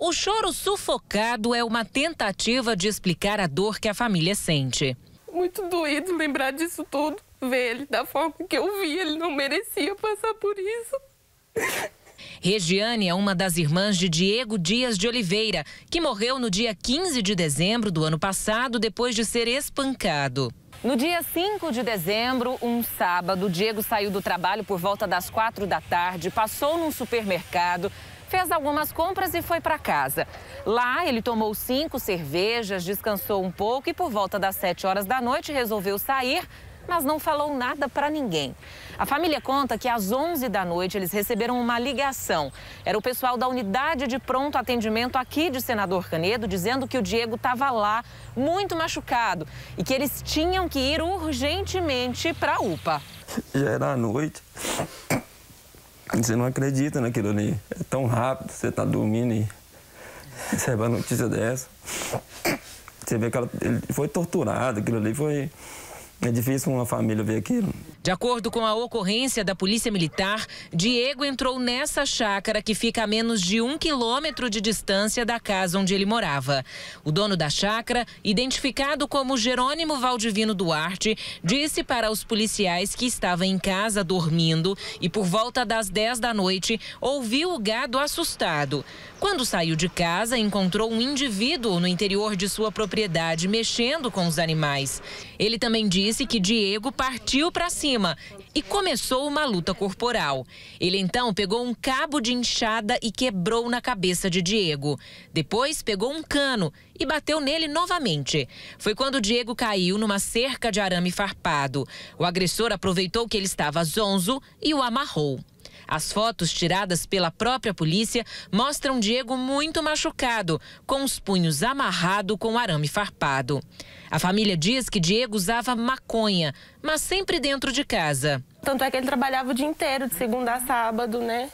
O choro sufocado é uma tentativa de explicar a dor que a família sente. Muito doído lembrar disso tudo, ver ele da forma que eu vi, ele não merecia passar por isso. Regiane é uma das irmãs de Diego Dias de Oliveira, que morreu no dia 15 de dezembro do ano passado depois de ser espancado. No dia 5 de dezembro, um sábado, Diego saiu do trabalho por volta das quatro da tarde, passou num supermercado, fez algumas compras e foi para casa. Lá, ele tomou cinco cervejas, descansou um pouco e, por volta das sete horas da noite, resolveu sair, mas não falou nada para ninguém. A família conta que às 11 da noite eles receberam uma ligação. Era o pessoal da unidade de pronto atendimento aqui de Senador Canedo dizendo que o Diego estava lá muito machucado e que eles tinham que ir urgentemente para a UPA. Já era noite. Você não acredita naquilo ali. É tão rápido, você tá dormindo e recebe a notícia dessa. Você vê que ela, ele foi torturado, aquilo ali foi. É difícil uma família ver aquilo. De acordo com a ocorrência da Polícia Militar, Diego entrou nessa chácara que fica a menos de um quilômetro de distância da casa onde ele morava. O dono da chácara, identificado como Jerônimo Valdivino Duarte, disse para os policiais que estava em casa dormindo e por volta das 10 da noite ouviu o gado assustado. Quando saiu de casa, encontrou um indivíduo no interior de sua propriedade mexendo com os animais. Ele também disse disse que Diego partiu para cima e começou uma luta corporal. Ele então pegou um cabo de enxada e quebrou na cabeça de Diego. Depois pegou um cano e bateu nele novamente. Foi quando Diego caiu numa cerca de arame farpado. O agressor aproveitou que ele estava zonzo e o amarrou. As fotos tiradas pela própria polícia mostram Diego muito machucado, com os punhos amarrado com arame farpado. A família diz que Diego usava maconha, mas sempre dentro de casa. Tanto é que ele trabalhava o dia inteiro, de segunda a sábado, né?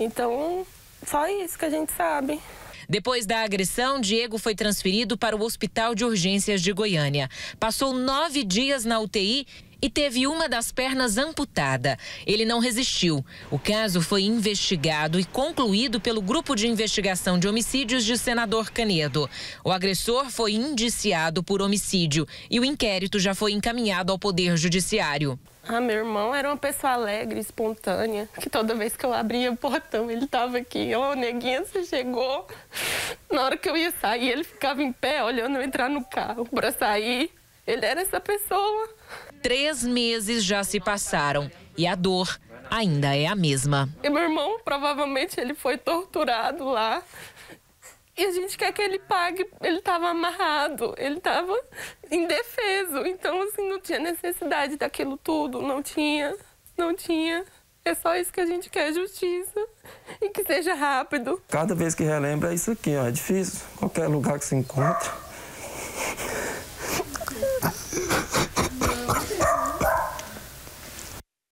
Então, só isso que a gente sabe. Depois da agressão, Diego foi transferido para o Hospital de Urgências de Goiânia. Passou nove dias na UTI e teve uma das pernas amputada. Ele não resistiu. O caso foi investigado e concluído pelo Grupo de Investigação de Homicídios de Senador Canedo. O agressor foi indiciado por homicídio e o inquérito já foi encaminhado ao Poder Judiciário. Ah, meu irmão era uma pessoa alegre, espontânea, que toda vez que eu abria o portão, ele estava aqui. Ô, oh, neguinha, você chegou. Na hora que eu ia sair, ele ficava em pé, olhando eu entrar no carro para sair. Ele era essa pessoa. Três meses já se passaram e a dor ainda é a mesma. E meu irmão, provavelmente, ele foi torturado lá. E a gente quer que ele pague. Ele estava amarrado, ele estava indefeso. Então, assim, não tinha necessidade daquilo tudo. Não tinha, não tinha. É só isso que a gente quer, justiça. E que seja rápido. Cada vez que relembra é isso aqui, ó. É difícil. Qualquer lugar que se encontra.